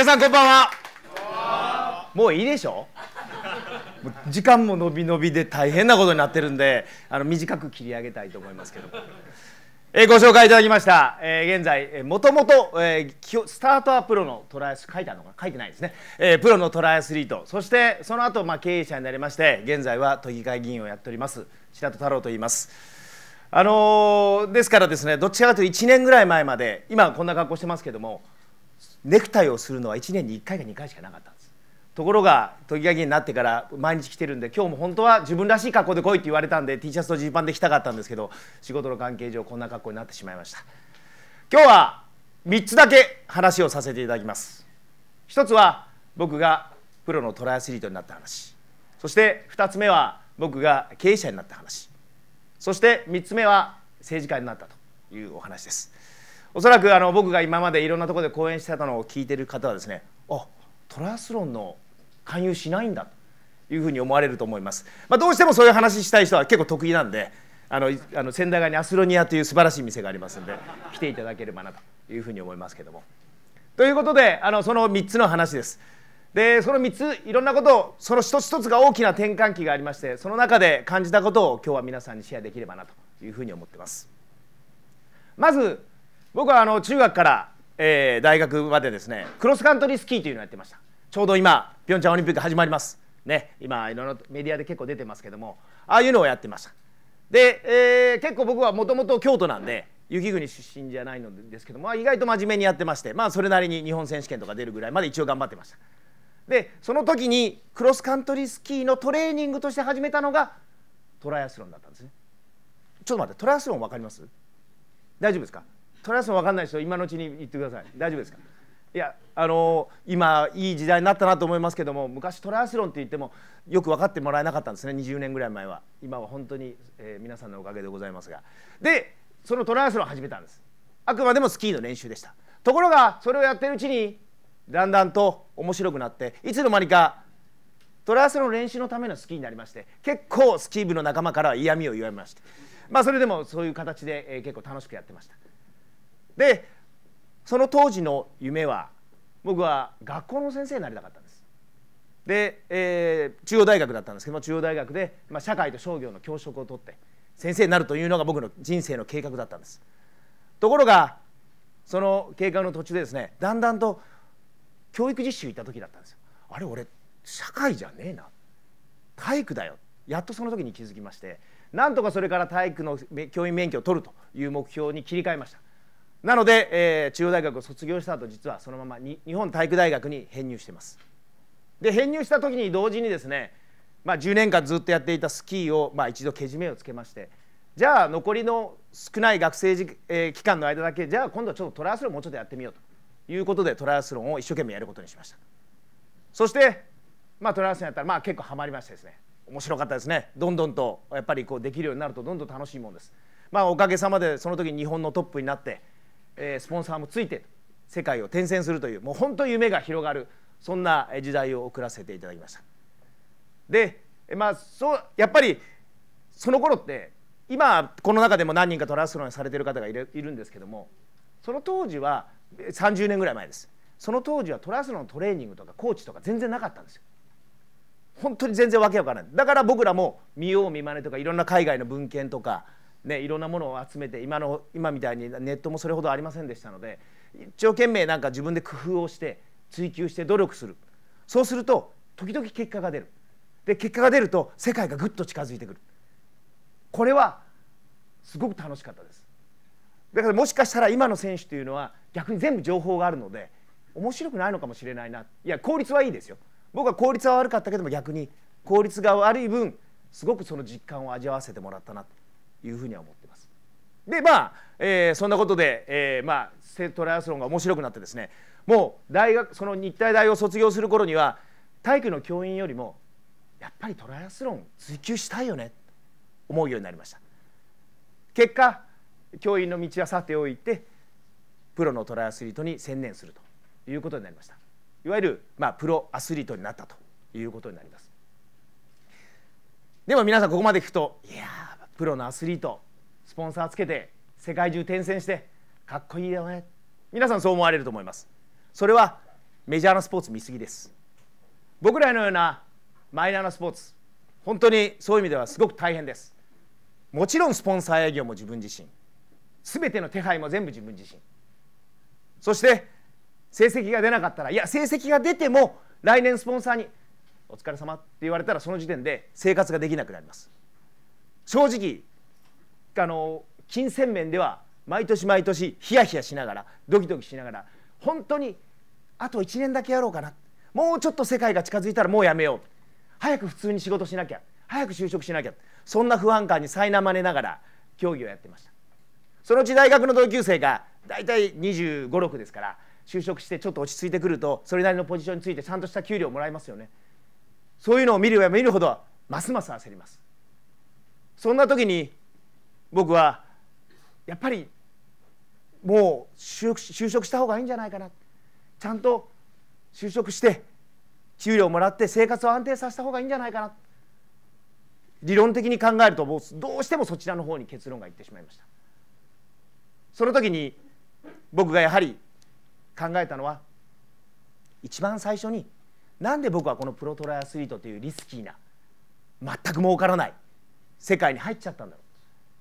皆さんこんばんはもういいでしょ時間も伸び伸びで大変なことになってるんであの短く切り上げたいと思いますけども、えー、ご紹介いただきました、えー、現在、えもともと、えスタートアップロのトライアス書いてあるのかな書いてないですね、えー、プロのトライアスリートそしてその後、まあ経営者になりまして現在は都議会議員をやっております白戸太郎と言います。あのー、ですからですねどっちかというと1年ぐらい前まで今こんな格好してますけどもネクタイをするのは1年に1回か2回しかなかったんですところが時がになってから毎日来てるんで今日も本当は自分らしい格好で来いって言われたんで T シャツとジーパンで来たかったんですけど仕事の関係上こんな格好になってしまいました今日は3つだけ話をさせていただきます1つは僕がプロのトライアスリートになった話そして2つ目は僕が経営者になった話そして3つ目は政治家になったというお話ですおそらくあの僕が今までいろんなところで講演してたのを聞いてる方はですねあトラスロンの勧誘しないんだというふうに思われると思います、まあ、どうしてもそういう話したい人は結構得意なんであのあの仙台側にアスロニアという素晴らしい店がありますので来ていただければなというふうに思いますけども。ということであのその3つの話です。でその3ついろんなことをその一つ一つが大きな転換期がありましてその中で感じたことを今日は皆さんにシェアできればなというふうに思ってます。まず僕はあの中学から、えー、大学までですねクロスカントリースキーというのをやってましたちょうど今ピョンチャンオリンピック始まりますね今いろんなメディアで結構出てますけどもああいうのをやってましたで、えー、結構僕はもともと京都なんで雪国出身じゃないのですけども、まあ、意外と真面目にやってまして、まあ、それなりに日本選手権とか出るぐらいまで一応頑張ってましたでその時にクロスカントリースキーのトレーニングとして始めたのがトライアスロンだったんですねちょっと待ってトライアスロン分かります大丈夫ですかトライアス分かんない人今のうちに言ってください大丈夫ですかいやあのー、今いい時代になったなと思いますけども昔トライアスロンって言ってもよく分かってもらえなかったんですね20年ぐらい前は今は本当に、えー、皆さんのおかげでございますがでそのトライアスロンを始めたんですあくまでもスキーの練習でしたところがそれをやってるうちにだんだんと面白くなっていつの間にかトライアスロン練習のためのスキーになりまして結構スキー部の仲間から嫌味を言われましてまあそれでもそういう形で、えー、結構楽しくやってましたでその当時の夢は僕は学校の先生になりたかったんです。で、えー、中央大学だったんですけども中央大学で、まあ、社会と商業の教職を取って先生になるというのが僕の人生の計画だったんです。ところがその計画の途中でですねだんだんと教育実習行った時だったんですよ。あれ俺社会じゃねえな体育だよやっとその時に気づきましてなんとかそれから体育の教員免許を取るという目標に切り替えました。なので、えー、中央大学を卒業した後実はそのまま日本体育大学に編入してますで編入した時に同時にですね、まあ、10年間ずっとやっていたスキーを、まあ、一度けじめをつけましてじゃあ残りの少ない学生時、えー、期間の間だけじゃあ今度ちょっとトライアスロンもうちょっとやってみようということでトライアスロンを一生懸命やることにしましたそして、まあ、トライアスロンやったら、まあ、結構ハマりましてですね面白かったですねどんどんとやっぱりこうできるようになるとどんどん楽しいもんですまあおかげさまでその時日本のトップになってえスポンサーもついて世界を転戦するというもう本当夢が広がるそんな時代を送らせていただきました。でまあそうやっぱりその頃って今この中でも何人かトラスロンされてる方がいるいるんですけどもその当時は30年ぐらい前ですその当時はトラスロのトレーニングとかコーチとか全然なかったんですよ。本当に全然わけわからないだから僕らも見よう見まねとかいろんな海外の文献とかね、いろんなものを集めて今の今みたいにネットもそれほどありませんでしたので一生懸命なんか自分で工夫をして追求して努力するそうすると時々結果が出るで結果が出ると世界がぐっと近づいてくるこれはすごく楽しかったですだからもしかしたら今の選手というのは逆に全部情報があるので面白くないのかもしれないないや効率はいいですよ僕は効率は悪かったけども逆に効率が悪い分すごくその実感を味わわせてもらったなと。いうふうには思ってます。でまあ、えー、そんなことで、えー、まあトライアスロンが面白くなってですねもう大学その日体大を卒業する頃には体育の教員よりもやっぱりトライアスロン追求したいよねと思うようになりました結果教員の道はさておいてプロのトライアスリートに専念するということになりましたいわゆる、まあ、プロアスリートになったということになりますでも皆さんここまで聞くといやプロのアスリートスポンサーつけて世界中転戦してかっこいいよね皆さんそう思われると思いますそれはメジャーなスポーツ見過ぎです僕らのようなマイナーなスポーツ本当にそういう意味ではすごく大変ですもちろんスポンサー営業も自分自身全ての手配も全部自分自身そして成績が出なかったらいや成績が出ても来年スポンサーに「お疲れ様って言われたらその時点で生活ができなくなります正直あの金銭面では毎年毎年ヒヤヒヤしながらドキドキしながら本当にあと1年だけやろうかなもうちょっと世界が近づいたらもうやめよう早く普通に仕事しなきゃ早く就職しなきゃそんな不安感に苛まれながら競技をやってましたそのうち大学の同級生が大体2 5 6ですから就職してちょっと落ち着いてくるとそれなりのポジションについてちゃんとした給料をもらえますよねそういうのを見るや見るほどますます焦りますそんな時に僕はやっぱりもう就職した方がいいんじゃないかなちゃんと就職して給料もらって生活を安定させた方がいいんじゃないかな理論的に考えるともうどうしてもそちらの方に結論がいってしまいましたその時に僕がやはり考えたのは一番最初になんで僕はこのプロトライアスリートというリスキーな全く儲からない世界に入っちゃったんだろ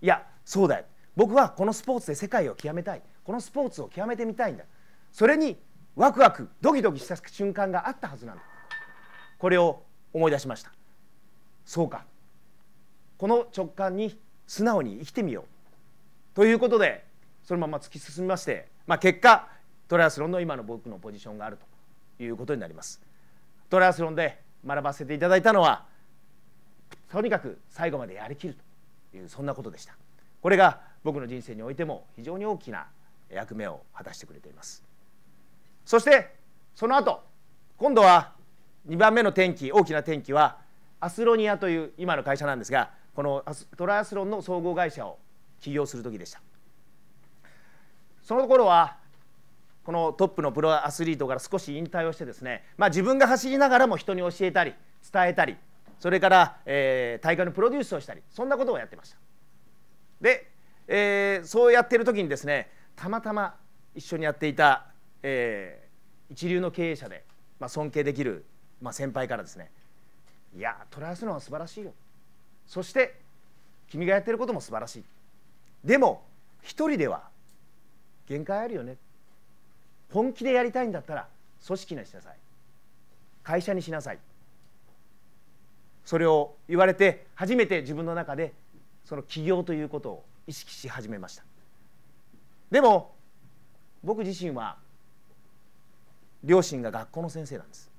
ういやそうだよ僕はこのスポーツで世界を極めたいこのスポーツを極めてみたいんだそれにワクワクドキドキした瞬間があったはずなんだこれを思い出しましたそうかこの直感に素直に生きてみようということでそのまま突き進みまして、まあ、結果トライアスロンの今の僕のポジションがあるということになりますトライアスロンで学ばせていただいたのはとにかく最後までやりきるというそんなことでしたこれが僕の人生においても非常に大きな役目を果たしてくれていますそしてその後今度は2番目の転機大きな転機はアスロニアという今の会社なんですがこのトライアスロンの総合会社を起業する時でしたその頃はこのトップのプロアスリートから少し引退をしてですね、まあ、自分が走りながらも人に教えたり伝えたりそれから、えー、大会のプロデュースをしたりそんなことをやってましたで、えー、そうやってる時にですねたまたま一緒にやっていた、えー、一流の経営者で、まあ、尊敬できる、まあ、先輩からですね「いやトライアスロンは素晴らしいよ」そして君がやってることも素晴らしいでも一人では限界あるよね本気でやりたいんだったら組織にしなさい会社にしなさいそれを言われて初めて自分の中でその起業ということを意識し始めましたでも僕自身は両親が学校の先生なんです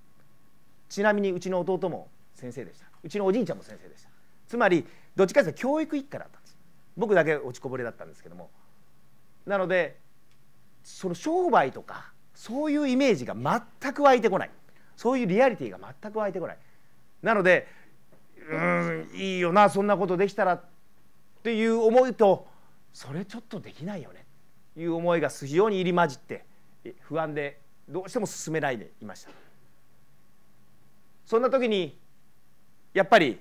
ちなみにうちの弟も先生でしたうちのおじいちゃんも先生でしたつまりどっちかというと教育一家だったんです僕だけ落ちこぼれだったんですけどもなのでその商売とかそういうイメージが全く湧いてこないそういうリアリティが全く湧いてこないなのでうんいいよなそんなことできたらっていう思いとそれちょっとできないよねいう思いが非常に入り混じって不安でどうしても進めないでいましたそんな時にやっぱり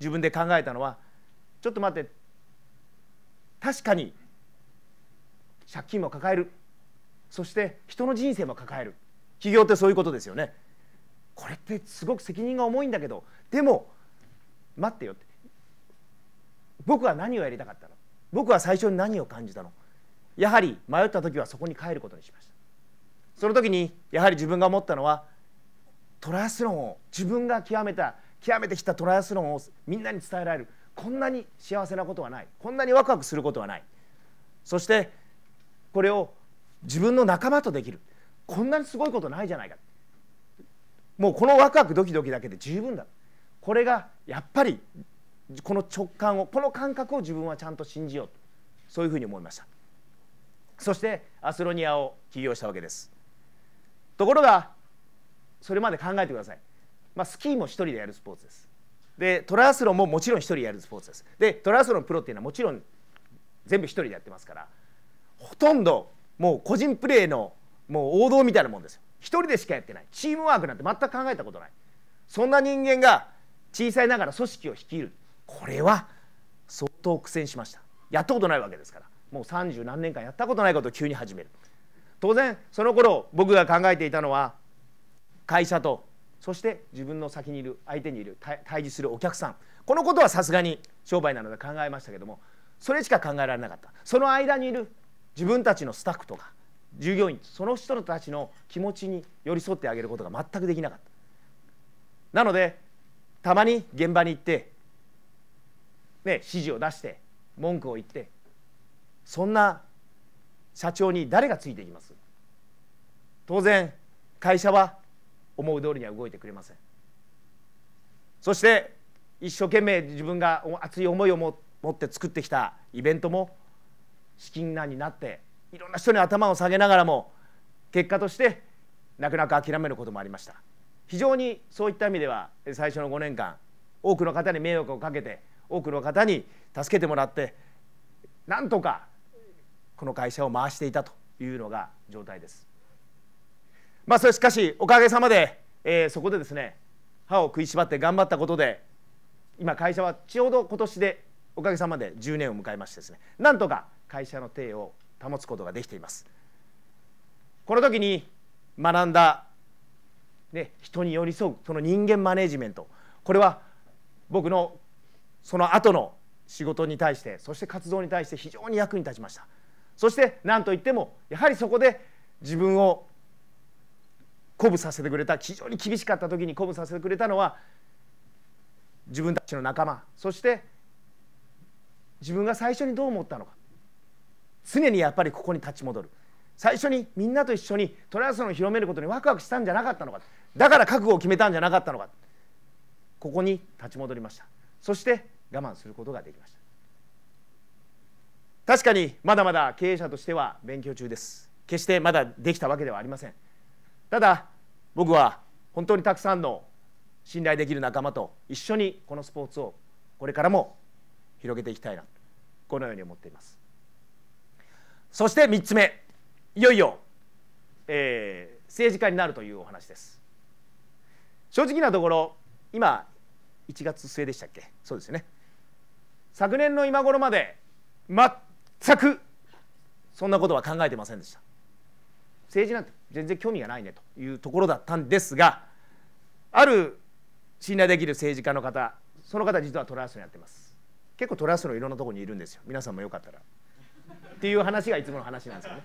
自分で考えたのはちょっと待って確かに借金も抱えるそして人の人生も抱える起業ってそういうことですよねこれってすごく責任が重いんだけどでも待ってよって僕は何をやりたかったの僕は最初に何を感じたのやはり迷った時はそこに帰ることにしましたその時にやはり自分が思ったのはトライアスロンを自分が極めた極めてきたトライアスロンをみんなに伝えられるこんなに幸せなことはないこんなにワクワクすることはないそしてこれを自分の仲間とできるこんなにすごいことないじゃないかもうこのワクワクドキドキだけで十分だこれがやっぱりこの直感をこの感覚を自分はちゃんと信じようとそういうふうに思いましたそしてアスロニアを起業したわけですところがそれまで考えてください、まあ、スキーも1人でやるスポーツですでトライアスロンももちろん1人でやるスポーツですでトライアスロンプロっていうのはもちろん全部1人でやってますからほとんどもう個人プレーのもう王道みたいなもんですよ1人でしかやってないチームワークなんて全く考えたことないそんな人間が小さいながら組織を率いるこれは相当苦戦しましたやったことないわけですからもう三十何年間やったことないことを急に始める当然その頃僕が考えていたのは会社とそして自分の先にいる相手にいる対峙するお客さんこのことはさすがに商売なので考えましたけどもそれしか考えられなかったその間にいる自分たちのスタッフとか従業員その人たちの気持ちに寄り添ってあげることが全くできなかったなのでたまに現場に行って、ね、指示を出して文句を言ってそんな社長に誰がついていきます当然会社は思う通りには動いてくれませんそして一生懸命自分が熱い思いを持って作ってきたイベントも資金難になっていろんな人に頭を下げながらも結果として泣く泣く諦めることもありました。非常にそういった意味では最初の5年間多くの方に迷惑をかけて多くの方に助けてもらってなんとかこの会社を回していたというのが状態です。まあ、それしかしおかげさまで、えー、そこでですね歯を食いしばって頑張ったことで今会社はちょうど今年でおかげさまで10年を迎えましてですねなんとか会社の体を保つことができています。この時に学んだね、人に寄り添うその人間マネジメントこれは僕のその後の仕事に対してそして活動に対して非常に役に立ちましたそして何といってもやはりそこで自分を鼓舞させてくれた非常に厳しかった時に鼓舞させてくれたのは自分たちの仲間そして自分が最初にどう思ったのか常にやっぱりここに立ち戻る最初にみんなと一緒にトライアスロンを広めることにワクワクしたんじゃなかったのかだから覚悟を決めたんじゃなかったのかここに立ち戻りましたそして我慢することができました確かにまだまだ経営者としては勉強中です決してまだできたわけではありませんただ僕は本当にたくさんの信頼できる仲間と一緒にこのスポーツをこれからも広げていきたいなこのように思っていますそして3つ目いよいよ、えー、政治家になるというお話です正直なところ今1月末でしたっけそうですね昨年の今頃まで全くそんなことは考えてませんでした政治なんて全然興味がないねというところだったんですがある信頼できる政治家の方その方実はトラススにやってます結構トラストのいろんなところにいるんですよ皆さんもよかったらっていう話がいつもの話なんですよね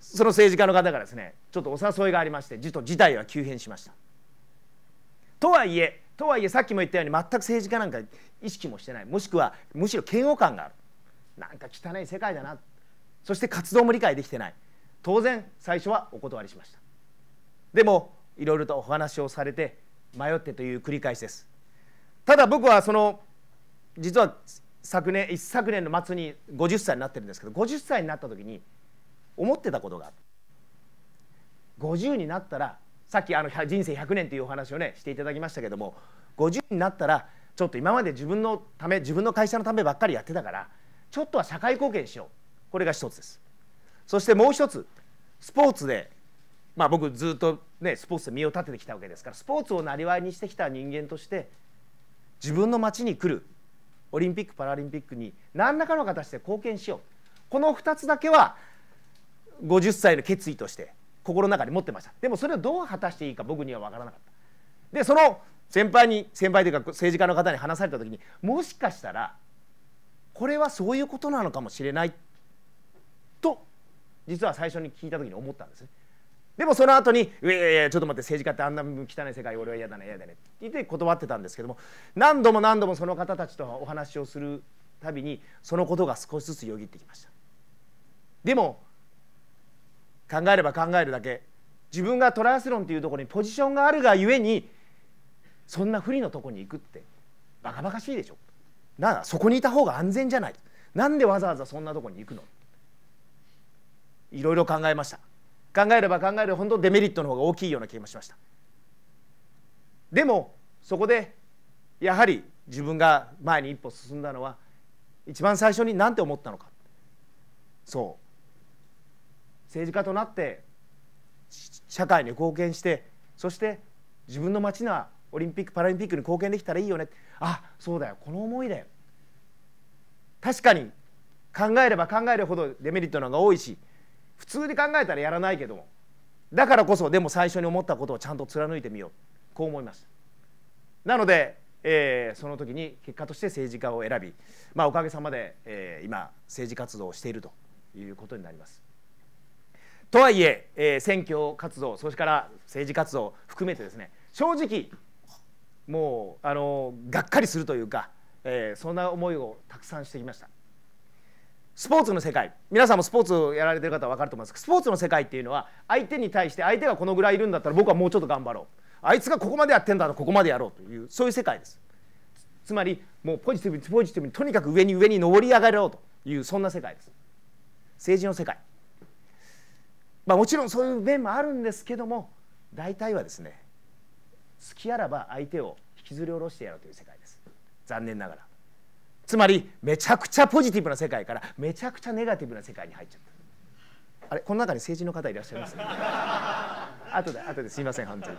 その政治家の方がですねちょっとお誘いがありまして事態は急変しましたとはいえとはいえさっきも言ったように全く政治家なんか意識もしてないもしくはむしろ嫌悪感があるなんか汚い世界だなそして活動も理解できてない当然最初はお断りしましたでもいろいろとお話をされて迷ってという繰り返しですただ僕はその実は昨年一昨年の末に50歳になってるんですけど50歳になった時に思ってたことがある50になったらさっきあの人生100年というお話をねしていただきましたけども50になったらちょっと今まで自分のため自分の会社のためばっかりやってたからちょっとは社会貢献しようこれが一つですそしてもう一つスポーツでまあ僕ずっとねスポーツで身を立ててきたわけですからスポーツをなりわいにしてきた人間として自分の町に来るオリンピック・パラリンピックに何らかの形で貢献しようこの2つだけは50歳の決意として心の中に持ってましたでもそれをどう果たしていいか僕には分からなかったでその先輩に先輩というか政治家の方に話された時にもしかしたらこれはそういうことなのかもしれないと実は最初に聞いた時に思ったんですねでもその後に「いやいやちょっと待って政治家ってあんな汚い世界俺は嫌だね嫌だね」って言って断ってたんですけども何度も何度もその方たちとお話をするたびにそのことが少しずつよぎってきましたでも考えれば考えるだけ自分がトライアスロンっていうところにポジションがあるがゆえにそんな不利のとこに行くってバカバカしいでしょだかそこにいた方が安全じゃないなんでわざわざそんなとこに行くのいろいろ考えました考えれば考えるほどデメリットの方が大きいような気がしましたでもそこでやはり自分が前に一歩進んだのは一番最初に何て思ったのかそう政治家となって社会に貢献してそして自分の町のオリンピック・パラリンピックに貢献できたらいいよねあそうだよこの思いだよ確かに考えれば考えるほどデメリットの方が多いし普通に考えたらやらないけどもだからこそでも最初に思ったことをちゃんと貫いてみようこう思いましたなので、えー、その時に結果として政治家を選び、まあ、おかげさまで、えー、今政治活動をしているということになりますとはいええー、選挙活動それから政治活動含めてですね正直もうあのがっかりするというか、えー、そんな思いをたくさんしてきました。スポーツの世界皆さんもスポーツをやられてる方は分かると思いますスポーツの世界っていうのは相手に対して相手がこのぐらいいるんだったら僕はもうちょっと頑張ろうあいつがここまでやってんだらここまでやろうというそういう世界ですつまりもうポジティブにポジティブにとにかく上に上に上り上がろうというそんな世界です政治の世界まあ、もちろんそういう面もあるんですけども大体はですね好きあらば相手を引きずり下ろしてやろうという世界です残念ながらつまりめちゃくちゃポジティブな世界からめちゃくちゃネガティブな世界に入っちゃったあれこの中に政治の方いらっしゃいます、ね、後で後ですいません本当に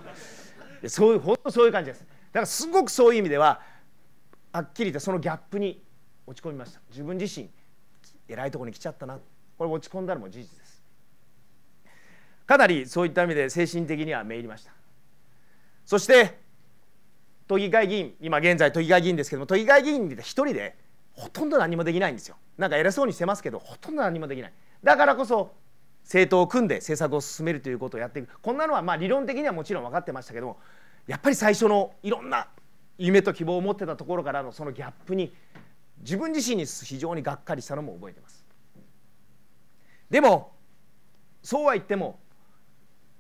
そういう本当そういう感じですだからすごくそういう意味でははっきり言ってそのギャップに落ち込みました自分自身偉いところに来ちゃったなこれ落ち込んだのも事実ですかなりそういった意味で精神的にはめいりましたそして都議会議員今現在都議会議員ですけども都議会議員で1人でほとんど何もできないんですよなんか偉そうにしてますけどほとんど何もできないだからこそ政党を組んで政策を進めるということをやっていくこんなのはま理論的にはもちろん分かってましたけどもやっぱり最初のいろんな夢と希望を持ってたところからのそのギャップに自分自身に非常にがっかりしたのも覚えてますでもそうは言っても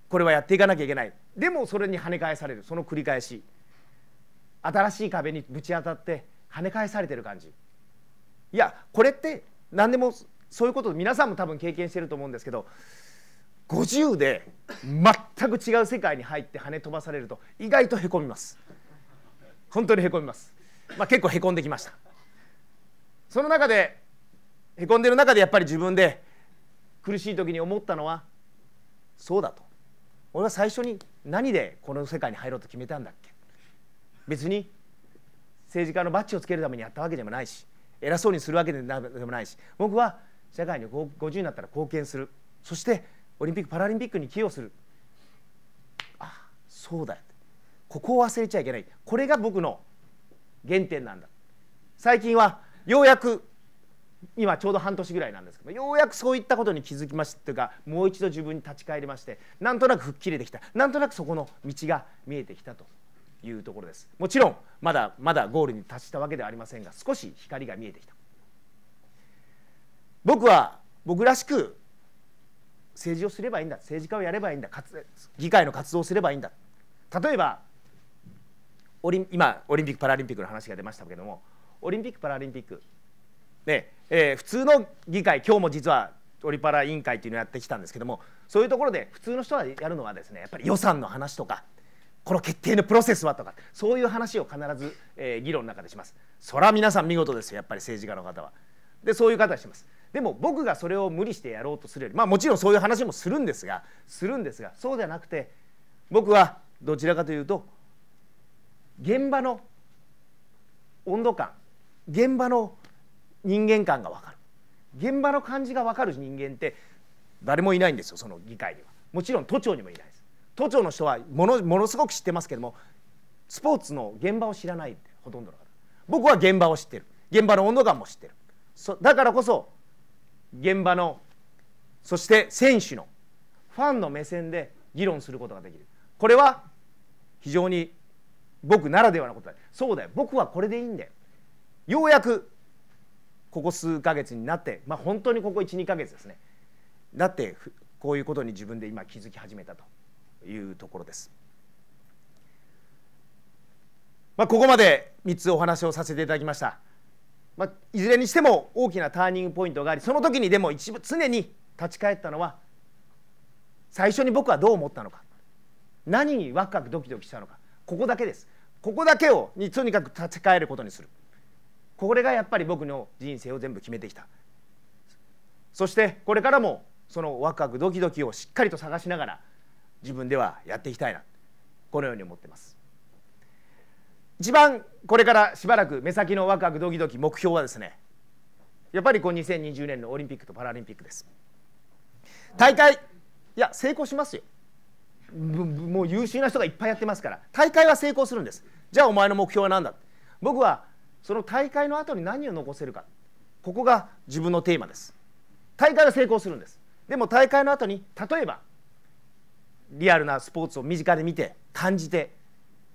これはやっていかなきゃいけないでもそれに跳ね返されるその繰り返し新しい壁にぶち当たって跳ね返されてる感じいやこれって何でもそういうこと皆さんも多分経験してると思うんですけど50で全く違う世界に入って跳ね飛ばされると意外とへこみます本当にへこみます、まあ、結構へこんできましたその中でへこんでる中でやっぱり自分で苦しい時に思ったのはそうだと俺は最初に何でこの世界に入ろうと決めたんだっけ別に政治家のバッジをつけるためにやったわけでもないし偉そうにするわけでもないし僕は社会に50になったら貢献するそしてオリンピック・パラリンピックに寄与するあそうだここを忘れちゃいけないこれが僕の原点なんだ最近はようやく今ちょうど半年ぐらいなんですけどようやくそういったことに気づきましたというかもう一度自分に立ち返りましてなんとなく吹っ切れてきたなんとなくそこの道が見えてきたというところですもちろんまだまだゴールに達したわけではありませんが少し光が見えてきた僕は僕らしく政治をすればいいんだ政治家をやればいいんだ議会の活動をすればいいんだ例えばオリ今オリンピック・パラリンピックの話が出ましたけどもオリンピック・パラリンピックで、えー、普通の議会今日も実はオリパラ委員会というのをやってきたんですけどもそういうところで普通の人がやるのはですねやっぱり予算の話とかこの決定のプロセスはとかそういう話を必ず、えー、議論の中でしますそれは皆さん見事ですよやっぱり政治家の方はでそういう方しますでも僕がそれを無理してやろうとするよりまあもちろんそういう話もするんですがするんですがそうではなくて僕はどちらかというと現場の温度感現場の人間観が分かる現場の感じが分かる人間って誰もいないんですよその議会にはもちろん都庁にもいないです都庁の人はものものすごく知ってますけどもスポーツの現場を知らないほとんどの方僕は現場を知ってる現場の温度感も知ってるそだからこそ現場のそして選手のファンの目線で議論することができるこれは非常に僕ならではのことだそうだよ僕はこれでいいんだよようやくここ数ヶ月になって、まあ、本当にここ12ヶ月ですねだってこういうことに自分で今気づき始めたというところです。まあ、ここまで3つお話をさせていただきました、まあ、いずれにしても大きなターニングポイントがありその時にでも一部常に立ち返ったのは最初に僕はどう思ったのか何にワクワクドキドキしたのかここだけですここだけをにとにかく立ち返ることにする。これがやっぱり僕の人生を全部決めてきたそしてこれからもそのワクワクドキドキをしっかりと探しながら自分ではやっていきたいなこのように思ってます一番これからしばらく目先のワクワクドキドキ目標はですねやっぱりこう2020年のオリンピックとパラリンピックです大会いや成功しますよもう優秀な人がいっぱいやってますから大会は成功するんですじゃあお前の目標は何だ僕はその大会の後に何を残せるかここが自分のテーマです大会は成功するんですでも大会の後に例えばリアルなスポーツを身近で見て感じて、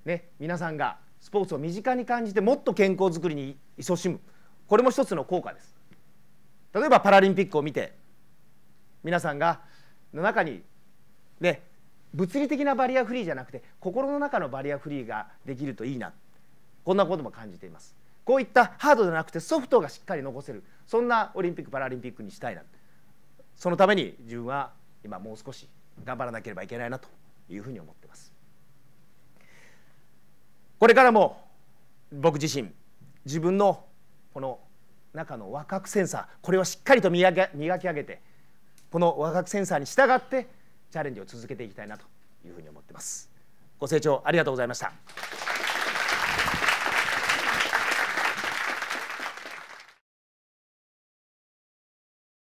ね、皆さんがスポーツを身近に感じてもっと健康づくりに勤しむこれも一つの効果です例えばパラリンピックを見て皆さんがの中に、ね、物理的なバリアフリーじゃなくて心の中のバリアフリーができるといいなこんなことも感じていますこういったハードじゃなくてソフトがしっかり残せるそんなオリンピック・パラリンピックにしたいなそのために自分は今もう少し頑張らなければいけないなというふうに思ってますこれからも僕自身自分のこの中の若くセンサーこれをしっかりと磨き磨き上げてこの若くセンサーに従ってチャレンジを続けていきたいなというふうに思ってますご清聴ありがとうございました